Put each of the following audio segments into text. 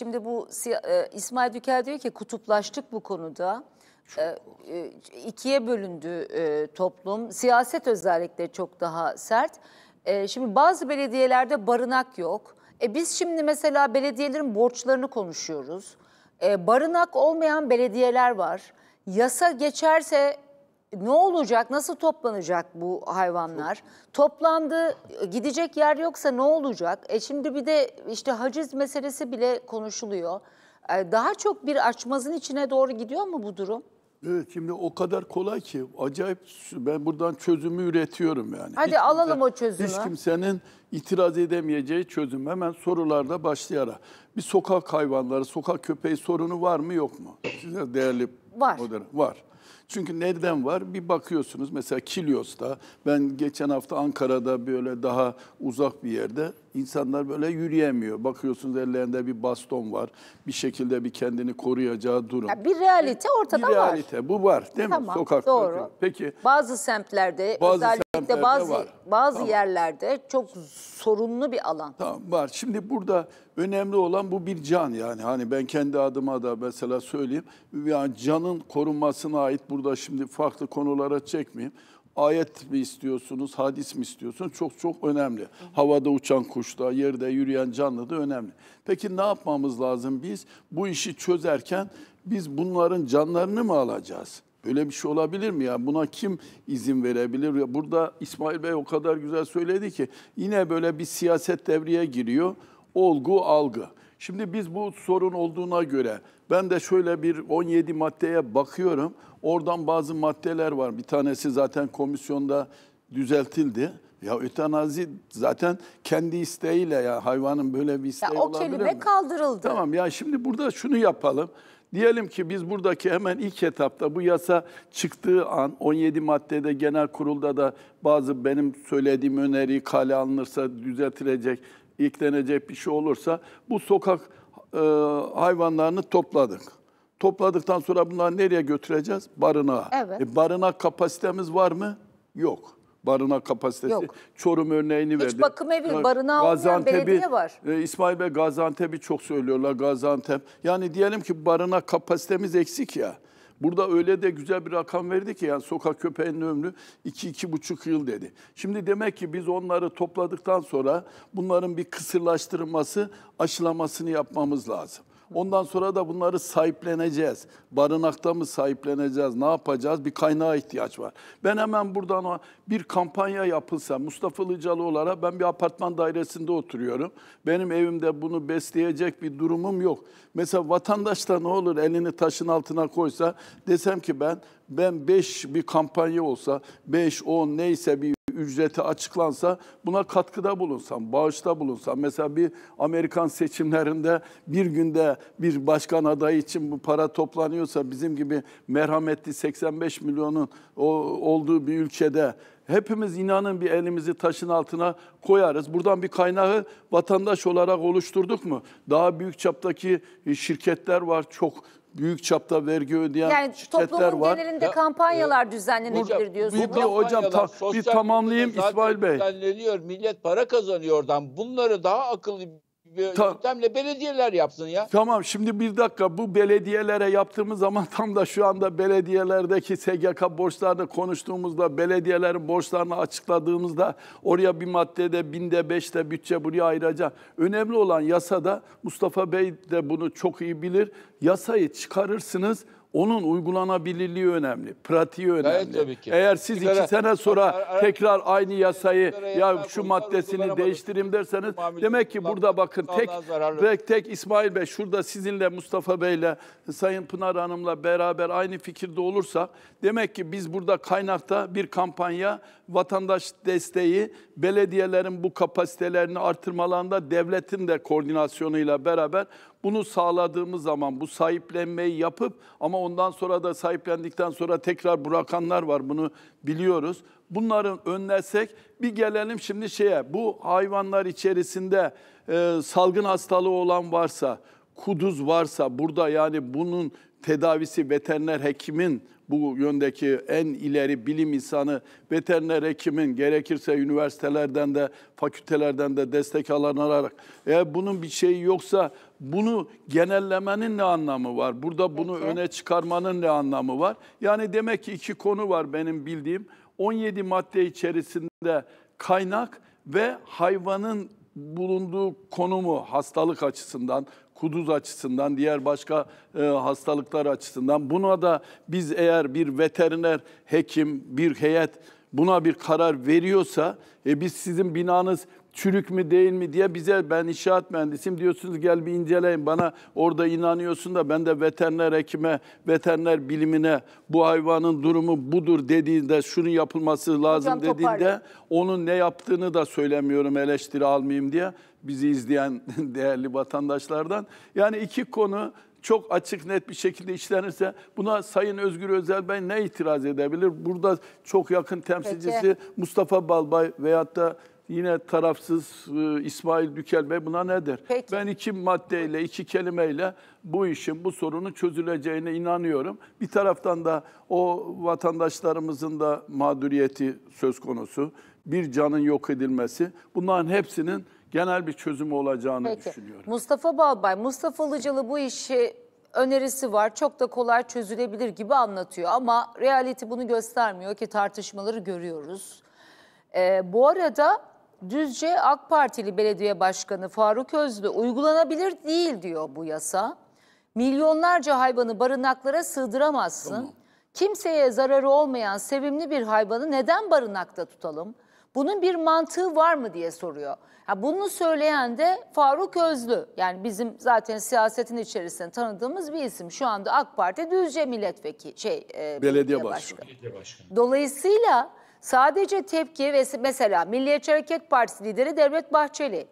Şimdi bu e, İsmail Dükel diyor ki kutuplaştık bu konuda. E, e, ikiye bölündü e, toplum. Siyaset özellikle çok daha sert. E, şimdi bazı belediyelerde barınak yok. E, biz şimdi mesela belediyelerin borçlarını konuşuyoruz. E, barınak olmayan belediyeler var. Yasa geçerse ne olacak, nasıl toplanacak bu hayvanlar? Çok. Toplandı, gidecek yer yoksa ne olacak? E şimdi bir de işte haciz meselesi bile konuşuluyor. E, daha çok bir açmazın içine doğru gidiyor mu bu durum? Evet şimdi o kadar kolay ki acayip ben buradan çözümü üretiyorum yani. Hadi hiç alalım kimse, o çözümü. Hiç kimsenin itiraz edemeyeceği çözüm hemen sorularda başlayarak. Bir sokak hayvanları, sokak köpeği sorunu var mı yok mu? Size değerli var. Modern, var. Çünkü nereden var? Bir bakıyorsunuz mesela Kilios'ta. ben geçen hafta Ankara'da böyle daha uzak bir yerde insanlar böyle yürüyemiyor. Bakıyorsunuz ellerinde bir baston var, bir şekilde bir kendini koruyacağı durum. Ya bir realite ortada var. bir realite. var. Bu var değil mi? Tamam, Doğru. Peki. Bazı semtlerde, bazı özellikle de bazı var. bazı tamam. yerlerde çok sorunlu bir alan. Tamam var. Şimdi burada önemli olan bu bir can yani hani ben kendi adıma da mesela söyleyeyim. Yani canın korunmasına ait burada şimdi farklı konulara çekmeyeyim ayet mi istiyorsunuz, hadis mi istiyorsunuz? Çok çok önemli. Havada uçan kuşta, yerde yürüyen canlı da önemli. Peki ne yapmamız lazım biz? Bu işi çözerken biz bunların canlarını mı alacağız? Böyle bir şey olabilir mi ya? Buna kim izin verebilir? Burada İsmail Bey o kadar güzel söyledi ki yine böyle bir siyaset devreye giriyor. Olgu, algı. Şimdi biz bu sorun olduğuna göre ben de şöyle bir 17 maddeye bakıyorum. Oradan bazı maddeler var. Bir tanesi zaten komisyonda düzeltildi. Ya ötenazi zaten kendi isteğiyle ya hayvanın böyle bir isteği ya, o olabilir O kelime mi? kaldırıldı. Tamam ya şimdi burada şunu yapalım. Diyelim ki biz buradaki hemen ilk etapta bu yasa çıktığı an 17 maddede genel kurulda da bazı benim söylediğim öneri kale alınırsa düzeltilecek, eklenecek bir şey olursa bu sokak e, hayvanlarını topladık. Topladıktan sonra bunları nereye götüreceğiz? Barınağa. Evet. E, barınak kapasitemiz var mı? Yok. Barına kapasitesi. Yok. Çorum örneğini verdi. Hiç bakım evi, barınağı Gaziantep'i, olmayan belediye var. E, İsmail Bey Gaziantep'i çok söylüyorlar. Gaziantep. Yani diyelim ki barına kapasitemiz eksik ya. Burada öyle de güzel bir rakam verdi ki yani sokak köpeğinin ömrü 2-2,5 yıl dedi. Şimdi demek ki biz onları topladıktan sonra bunların bir kısırlaştırılması, aşılamasını yapmamız lazım. Ondan sonra da bunları sahipleneceğiz. Barınakta mı sahipleneceğiz? Ne yapacağız? Bir kaynağa ihtiyaç var. Ben hemen buradan bir kampanya yapılsa Mustafa olarak ben bir apartman dairesinde oturuyorum. Benim evimde bunu besleyecek bir durumum yok. Mesela vatandaş da ne olur elini taşın altına koysa desem ki ben ben 5 bir kampanya olsa 5 10 neyse bir ücreti açıklansa buna katkıda bulunsam, bağışta bulunsam. Mesela bir Amerikan seçimlerinde bir günde bir başkan adayı için bu para toplanıyorsa bizim gibi merhametli 85 milyonun olduğu bir ülkede hepimiz inanın bir elimizi taşın altına koyarız. Buradan bir kaynağı vatandaş olarak oluşturduk mu? Daha büyük çaptaki şirketler var çok büyük çapta vergi ödeyen yani şirketler var. Yani genelinde kampanyalar ya, e, düzenlenebilir diyorsunuz. Bir, bir hocam ta, bir tamamlayayım İsmail Bey. millet para kazanıyor oradan. Bunları daha akıllı Tam, yöntemle belediyeler yapsın ya. Tamam şimdi bir dakika bu belediyelere yaptığımız zaman tam da şu anda belediyelerdeki SGK borçlarını konuştuğumuzda belediyelerin borçlarını açıkladığımızda oraya bir maddede binde beşte bütçe buraya ayıracağım. Önemli olan yasada Mustafa Bey de bunu çok iyi bilir. Yasayı çıkarırsınız onun uygulanabilirliği önemli, pratiği önemli. tabii ki. Eğer siz sigara, iki sene sonra tekrar aynı yasayı ya şu maddesini değiştireyim derseniz demek ki burada bakın tek, tek tek İsmail Bey şurada sizinle Mustafa Bey'le Sayın Pınar Hanım'la beraber aynı fikirde olursa demek ki biz burada kaynakta bir kampanya vatandaş desteği belediyelerin bu kapasitelerini artırmalarında devletin de koordinasyonuyla beraber bunu sağladığımız zaman bu sahiplenmeyi yapıp ama ondan sonra da sahiplendikten sonra tekrar bırakanlar var bunu biliyoruz. Bunların önlersek bir gelelim şimdi şeye bu hayvanlar içerisinde e, salgın hastalığı olan varsa, kuduz varsa burada yani bunun tedavisi veteriner hekimin bu yöndeki en ileri bilim insanı veteriner hekimin gerekirse üniversitelerden de fakültelerden de destek alan eğer bunun bir şeyi yoksa bunu genellemenin ne anlamı var? Burada bunu Peki. öne çıkarmanın ne anlamı var? Yani demek ki iki konu var benim bildiğim. 17 madde içerisinde kaynak ve hayvanın bulunduğu konumu hastalık açısından, kuduz açısından, diğer başka e, hastalıklar açısından buna da biz eğer bir veteriner hekim, bir heyet buna bir karar veriyorsa e, biz sizin binanız çürük mü değil mi diye bize ben inşaat mühendisiyim diyorsunuz gel bir inceleyin bana orada inanıyorsun da ben de veteriner hekime, veteriner bilimine bu hayvanın durumu budur dediğinde şunun yapılması lazım Hocam, dediğinde toparlayın. onun ne yaptığını da söylemiyorum eleştiri almayayım diye bizi izleyen değerli vatandaşlardan. Yani iki konu çok açık net bir şekilde işlenirse buna Sayın Özgür Özel Bey ne itiraz edebilir? Burada çok yakın temsilcisi Peki. Mustafa Balbay veyahut da yine tarafsız e, İsmail Dükelme buna ne der? Peki. Ben iki maddeyle, iki kelimeyle bu işin, bu sorunun çözüleceğine inanıyorum. Bir taraftan da o vatandaşlarımızın da mağduriyeti söz konusu, bir canın yok edilmesi, bunların hepsinin genel bir çözümü olacağını Peki. düşünüyorum. Mustafa Balbay, Mustafa Ilıcalı bu işi önerisi var. Çok da kolay çözülebilir gibi anlatıyor ama realiti bunu göstermiyor ki tartışmaları görüyoruz. Ee, bu arada Düzce AK Partili Belediye Başkanı Faruk Özlü uygulanabilir değil diyor bu yasa. Milyonlarca hayvanı barınaklara sığdıramazsın. Tamam. Kimseye zararı olmayan sevimli bir hayvanı neden barınakta tutalım? Bunun bir mantığı var mı diye soruyor. Ha, bunu söyleyen de Faruk Özlü. Yani bizim zaten siyasetin içerisinde tanıdığımız bir isim. Şu anda AK Parti Düzce Milletvekili şey e, belediye, belediye başkanı. başkanı. Dolayısıyla Sadece tepki ve mesela Milliyetçi Hareket Partisi lideri Devlet Bahçeli.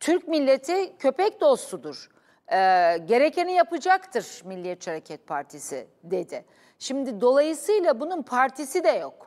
Türk milleti köpek dostudur. E, gerekeni yapacaktır Milliyetçi Hareket Partisi dedi. Şimdi dolayısıyla bunun partisi de yok.